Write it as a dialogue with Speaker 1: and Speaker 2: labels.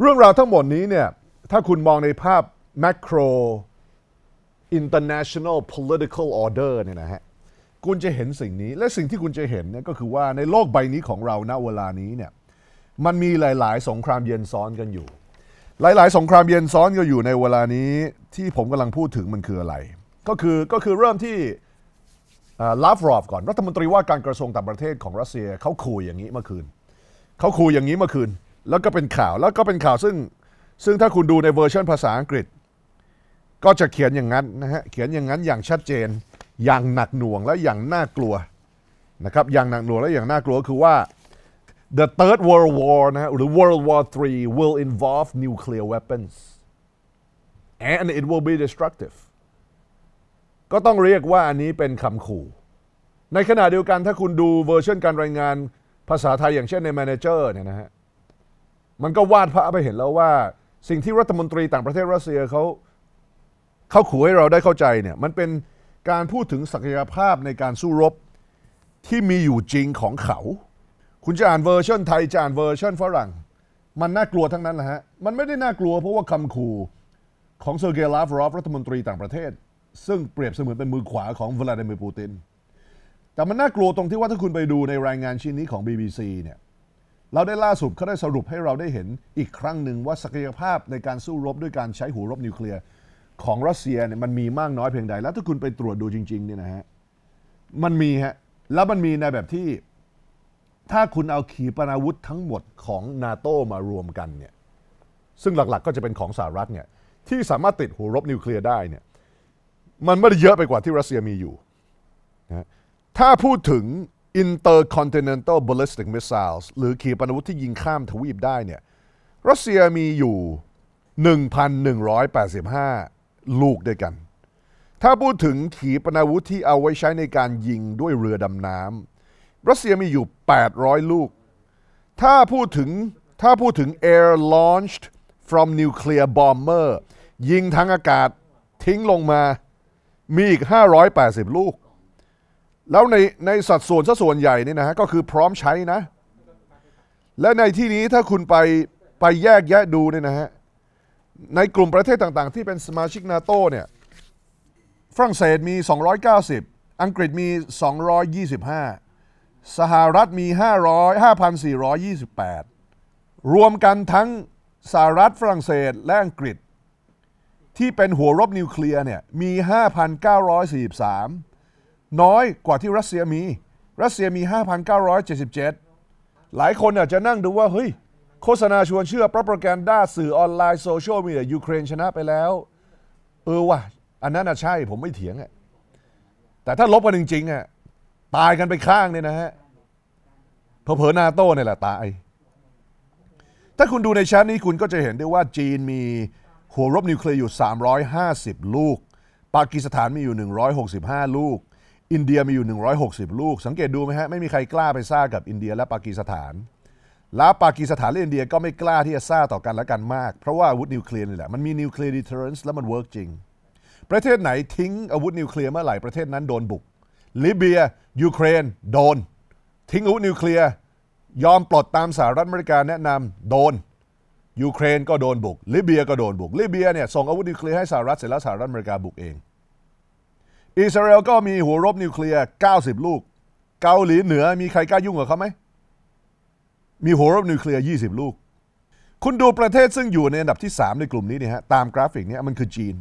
Speaker 1: เรื่องราวทั้งหมดนี้เนี่ย ถ้าคุณมองในภาพ macro international political order เนี่ยนะฮะ คุณจะเห็นสิ่งนี้ และสิ่งที่คุณจะเห็นเนี่ยก็คือว่าในโลกใบนี้ของเราณเวลานี้เนี่ย มันมีหลาย ๆ สงครามเย็นซ้อนกันอยู่ หลาย ๆ สงครามเย็นซ้อนก็อยู่ในเวลานี้ที่ผมกำลังพูดถึงมันคืออะไร ก็คือก็คือเริ่มที่ลาฟรอฟก่อน รัฐมนตรีว่าการกระทรวงต่างประเทศของรัสเซียเขาคุยอย่างนี้เมื่อคืนเขาคุยอย่างนี้เมื่อคืนแล้วก็เป็นข่าว แล้วก็เป็นข่าวซึ่งซึ่งถ้าคุณดูในเวอร์ชันภาษาอังกฤษ ก็จะเขียนอย่างนั้นนะฮะ เขียนอย่างนั้นอย่างชัดเจน อย่างหนักหน่วงและอย่างน่ากลัวนะครับ อย่างหนักหน่วงและอย่างน่ากลัวคือว่า the third world war นะหรือ world war 3 will involve nuclear weapons and it will be destructive ก็ต้องเรียกว่าอันนี้เป็นคำขู่ ในขณะเดียวกันถ้าคุณดูเวอร์ชันการรายงานภาษาไทยอย่างเช่นใน Manager เนี่ยนะฮะมันก็วาดพระไปเห็นแล้วว่า สิ่งที่รัฐมนตรีต่างประเทศรัสเซียเขาเขาขู่ให้เราได้เข้าใจเนี่ยมันเป็นการพูดถึงศักยภาพในการสู้รบ ที่มีอยู่จริงของเขา คุณจะอ่านเวอร์ชันไทยจะอ่านเวอร์ชันฝรั่ง มันน่ากลัวทั้งนั้นแหละฮะ มันไม่ได้น่ากลัวเพราะว่าคำขู่ ของเซอร์เกย์ลาฟรอฟรัฐมนตรีต่างประเทศซึ่งเปรียบเสมือนเป็นมือขวาของวลาดิเมียร์ปูตินแต่มันน่ากลัวตรงที่ว่าถ้าคุณไปดูในรายงานชิ้นนี้ของ BBC เนี่ยเราได้ล่าสุดเขาได้สรุปให้เราได้เห็นอีกครั้งหนึ่งว่าศักยภาพในการสู้รบด้วยการใช้หูรบนิวเคลียร์ ของรัสเซียเนี่ยมันมีมากน้อยเพียงใดแล้วถ้าคุณไปตรวจดูจริงๆเนี่ยนะฮะ มันมีฮะแล้วมันมีในแบบที่ถ้าคุณเอาขีปนาวุธทั้งหมดของนาโตมารวมกันเนี่ยซึ่งหลักๆก็จะเป็นของสหรัฐเนี่ยที่สามารถติดหูรบนิวเคลียร์ได้เนี่ยมันไม่ได้เยอะไปกว่าที่รัสเซียมีอยู่นะถ้าพูดถึง Intercontinental Ballistic Missiles หรือขีปนาวุธที่ยิงข้ามทวีปได้เนี่ยรัสเซียมีอยู่ 1,185 ลูกด้วยกัน ถ้าพูดถึงขีปนาวุธที่เอาไว้ใช้ในการยิงด้วยเรือดำน้ำรัสเซียมีอยู่ 800 ลูก ถ้าพูดถึงถ้าพูดถึง air launched from nuclear bomber ยิงทางอากาศทิ้งลงมามีอีก 580 ลูกแล้วในในสัดส่วนซะส่วนใหญ่นี่นะฮะก็คือพร้อมใช้นะและในที่นี้ถ้าคุณไปไปแยกแยะดูเนี่ยนะฮะในกลุ่มประเทศต่างๆ ที่เป็นสมาชิกนาโตเนี่ยฝรั่งเศสมี 290 อังกฤษมี 225สหรัฐมี500 5,428 รวมกันทั้งสหรัฐฝรั่งเศสและอังกฤษที่เป็นหัวรบนิวเคลียร์เนี่ยมี 5,943น้อยกว่าที่รัสเซียมี รัสเซียมี 5,977 หลายคนอาจจะนั่งดูว่าเฮ้ย โฆษณาชวนเชื่อ ปรปรแกนด้าสื่อออนไลน์ โซเชียลมีเดียยูเครนชนะไปแล้ว เออว่ะ อันนั้นใช่ผมไม่เถียงอะแต่ถ้าลบกัน จริงๆอะตายกันไปข้างเนี่ยนะฮะเผพอนาโต้เนี่ยแหละตาย ถ้าคุณดูในชั้นนี้คุณก็จะเห็นได้ว่าจีนมีหัวรบนิวเคลียร์อยู่ 350 ลูก ปากีสถานมีอยู่ 165 ลูกอินเดียมีอยู่ 160 ลูก สังเกตดูไหมฮะ ไม่มีใครกล้าไปซ่ากับอินเดียและปากีสถาน แล้วปากีสถานและอินเดียก็ไม่กล้าที่จะซ่าต่อกันและกันมาก เพราะว่าอาวุธนิวเคลียร์นี่แหละ มันมีนิวเคลียร์ดีเทอร์เรนซ์แล้วมันเวิร์กจริง ประเทศไหนทิ้งอาวุธนิวเคลียร์เมื่อไหร่ ประเทศนั้นโดนบุก ลิเบียยูเครนโดน ทิ้งอาวุธนิวเคลียร์ยอมปลดตามสหรัฐอเมริกาแนะนำโดนยูเครนก็โดนบุกลิเบีย ก็โดนบุกลิเบียเนี่ยส่งอาวุธนิวเคลียร์ให้สหรัฐเสร็จแล้วสหรัฐอเมริกาบุกเองอิสราเอลก็มีหัวรบนิวเคลียร์ 90 ลูก เกาหลีเหนือมีใครกล้ายุ่งกับเขาไหมมีหัวรบนิวเคลียร์ 20 ลูก คุณดูประเทศซึ่งอยู่ในอันดับที่ 3 ในกลุ่มนี้เนี่ยฮะตามกราฟิกนี้มันคือจีน